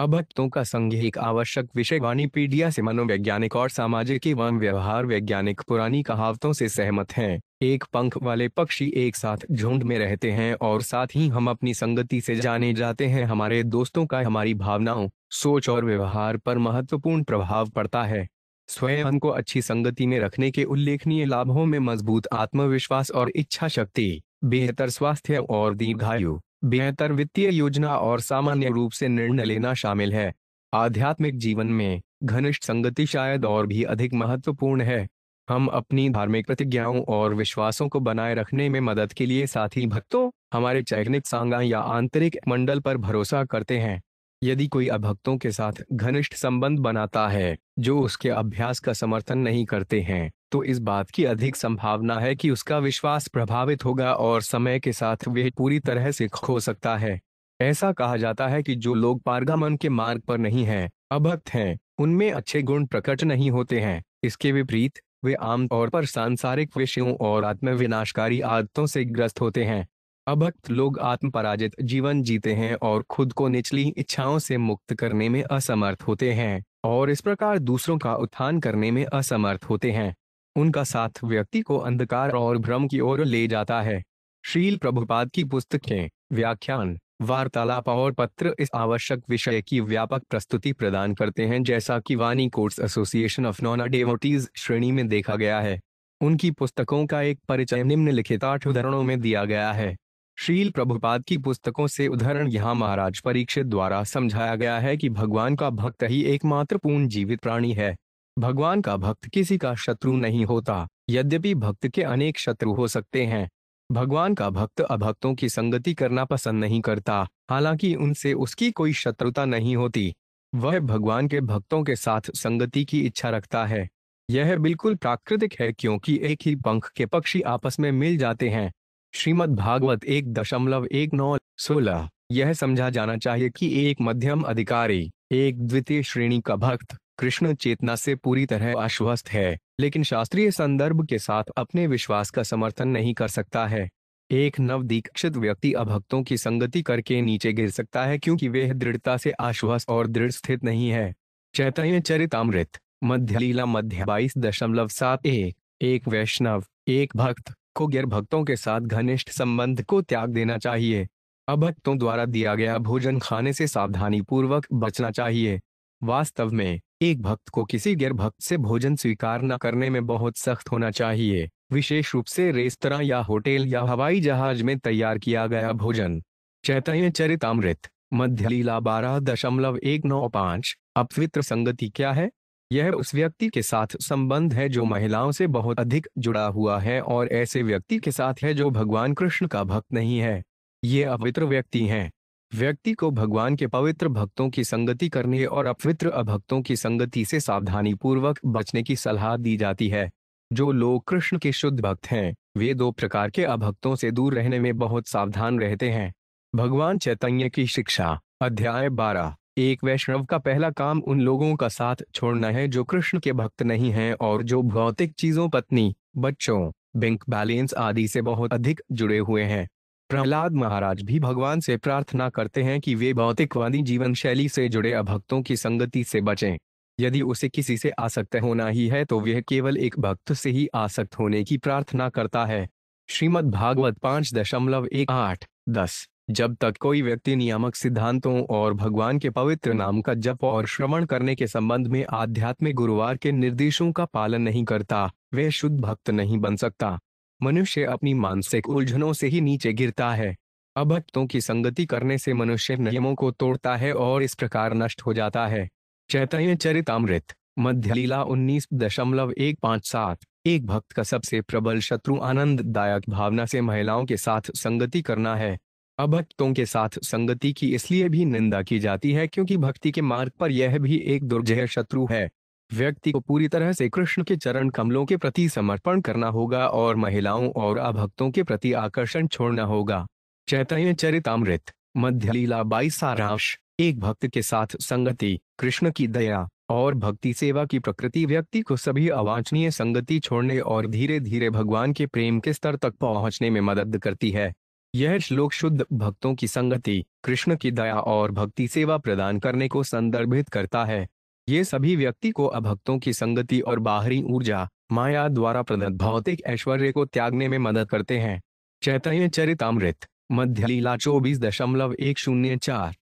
अभक्तों का संघ एक आवश्यक विषय वाणीपीडिया से मनोवैज्ञानिक और सामाजिक एवं व्यवहार वैज्ञानिक पुरानी कहावतों से सहमत हैं एक पंख वाले पक्षी एक साथ झुंड में रहते हैं और साथ ही हम अपनी संगति से जाने जाते हैं हमारे दोस्तों का हमारी भावनाओं सोच और व्यवहार पर महत्वपूर्ण प्रभाव पड़ता है स्वयं को अच्छी संगति में रखने के उल्लेखनीय लाभों में मजबूत आत्मविश्वास और इच्छा शक्ति बेहतर स्वास्थ्य और दीर्घायु बेहतर वित्तीय योजना और सामान्य रूप से निर्णय लेना शामिल है आध्यात्मिक जीवन में घनिष्ठ संगति शायद और भी अधिक महत्वपूर्ण है हम अपनी धार्मिक प्रतिज्ञाओं और विश्वासों को बनाए रखने में मदद के लिए साथी भक्तों हमारे चैनिक सांगा या आंतरिक मंडल पर भरोसा करते हैं यदि कोई अभक्तों के साथ घनिष्ठ संबंध बनाता है जो उसके अभ्यास का समर्थन नहीं करते हैं तो इस बात की अधिक संभावना है कि उसका विश्वास प्रभावित होगा और समय के साथ वह पूरी तरह से खो सकता है ऐसा कहा जाता है कि जो लोग पारगमन के मार्ग पर नहीं हैं, अभक्त हैं उनमें अच्छे गुण प्रकट नहीं होते हैं इसके विपरीत वे आमतौर पर सांसारिक विषयों और आत्मविनाशकारी आदतों से ग्रस्त होते हैं अभक्त लोग आत्म पराजित जीवन जीते हैं और खुद को निचली इच्छाओं से मुक्त करने में असमर्थ होते हैं और इस प्रकार दूसरों का उत्थान करने में असमर्थ होते हैं उनका साथ व्यक्ति को अंधकार और भ्रम की ओर ले जाता है श्रील प्रभुपाद की पुस्तकें व्याख्यान वार्तालाप और पत्र इस आवश्यक विषय की व्यापक प्रस्तुति प्रदान करते हैं जैसा कि वानी courts association of non devotees श्रेणी में देखा गया है उनकी पुस्तकों का एक परिचय निम्नलिखित आठ उदाहरणों में दिया गया है श्रील प्रभुपाद की पुस्तकों से उदाहरण यहाँ महाराज परीक्षित द्वारा समझाया गया है कि भगवान का भक्त ही एकमात्र पूर्ण जीवित प्राणी है भगवान का भक्त किसी का शत्रु नहीं होता यद्यपि भक्त के अनेक शत्रु हो सकते हैं भगवान का भक्त अभक्तों की संगति करना पसंद नहीं करता हालांकि उनसे उसकी कोई शत्रुता नहीं होती वह भगवान के भक्तों के साथ संगति की इच्छा रखता है यह बिल्कुल प्राकृतिक है क्योंकि एक ही पंख के पक्षी आपस में मिल जाते हैं श्रीमद् भागवत एक दशमलव एक नौ सोलह यह समझा जाना चाहिए कि एक मध्यम अधिकारी एक द्वितीय श्रेणी का भक्त कृष्ण चेतना से पूरी तरह आश्वस्त है लेकिन शास्त्रीय संदर्भ के साथ अपने विश्वास का समर्थन नहीं कर सकता है एक नव दीक्षित व्यक्ति अभक्तों की संगति करके नीचे गिर सकता है क्योंकि वह दृढ़ता से आश्वस्त और दृढ़ स्थित नहीं है चैतन्य चरितमृत मध्य लीला मध्य बाईस दशमलव सात एक एक वैष्णव एक भक्त को गैर भक्तों के साथ घनिष्ठ संबंध को त्याग देना चाहिए अभक्तों द्वारा दिया गया भोजन खाने से सावधानी पूर्वक बचना चाहिए वास्तव में एक भक्त को किसी गैर भक्त से भोजन स्वीकार न करने में बहुत सख्त होना चाहिए विशेष रूप से रेस्तरा या होटल या हवाई जहाज में तैयार किया गया भोजन चैतन्य चरितमृत मध्य लीला बारह दशमलव एक नौ पांच अपवित्र संगति क्या है यह उस व्यक्ति के साथ संबंध है जो महिलाओं से बहुत अधिक जुड़ा हुआ है और ऐसे व्यक्ति के साथ है जो भगवान कृष्ण का भक्त नहीं है ये अपवित्र व्यक्ति हैं व्यक्ति को भगवान के पवित्र भक्तों की संगति करने और अपवित्र अभक्तों की संगति से सावधानी पूर्वक बचने की सलाह दी जाती है जो लोग कृष्ण के शुद्ध भक्त हैं वे दो प्रकार के अभक्तों से दूर रहने में बहुत सावधान रहते हैं भगवान चैतन्य की शिक्षा अध्याय बारह एक वैष्णव का पहला काम उन लोगों का साथ छोड़ना है जो कृष्ण के भक्त नहीं हैं और जो भौतिक चीजों पत्नी बच्चों बैंक बैलेंस आदि से बहुत अधिक जुड़े हुए हैं प्रहलाद महाराज भी भगवान से प्रार्थना करते हैं कि वे भौतिकवादी जीवन शैली से जुड़े अभक्तों की संगति से बचें यदि उसे किसी से आसक्त होना ही है तो वह केवल एक भक्त से ही आसक्त होने की प्रार्थना करता है श्रीमद भागवत पांच दशमलव एक आठ दस जब तक कोई व्यक्ति नियामक सिद्धांतों और भगवान के पवित्र नाम का जप और श्रवण करने के संबंध में आध्यात्मिक गुरुवार के निर्देशों का पालन नहीं करता वह शुद्ध भक्त नहीं बन सकता मनुष्य अपनी मानसिक उलझनों से ही नीचे गिरता है अभक्तों की संगति करने से मनुष्य नियमों को तोड़ता है और इस प्रकार नष्ट हो जाता है चैतन्य चरितमृत मध्यलीला उन्नीस दशमलव एक पाँच सात एक भक्त का सबसे प्रबल शत्रु आनंददायक भावना से महिलाओं के साथ संगति करना है अभक्तों के साथ संगति की इसलिए भी निंदा की जाती है क्योंकि भक्ति के मार्ग पर यह भी एक दुर्जय शत्रु है व्यक्ति को पूरी तरह से कृष्ण के चरण कमलों के प्रति समर्पण करना होगा और महिलाओं और अभक्तों के प्रति आकर्षण छोड़ना होगा चैतन्य चरितमृत मध्य लीला बाई सारांश एक भक्त के साथ संगति कृष्ण की दया और भक्ति सेवा की प्रकृति व्यक्ति को सभी अवांछनीय संगति छोड़ने और धीरे धीरे भगवान के प्रेम के स्तर तक पहुंचने में मदद करती है यह श्लोक शुद्ध भक्तों की संगति कृष्ण की दया और भक्ति सेवा प्रदान करने को संदर्भित करता है ये सभी व्यक्ति को अभक्तों की संगति और बाहरी ऊर्जा माया द्वारा प्रदत्त भौतिक ऐश्वर्य को त्यागने में मदद करते हैं चैतन्य चरितमृत मध्य लीला चौबीस दशमलव एक शून्य चार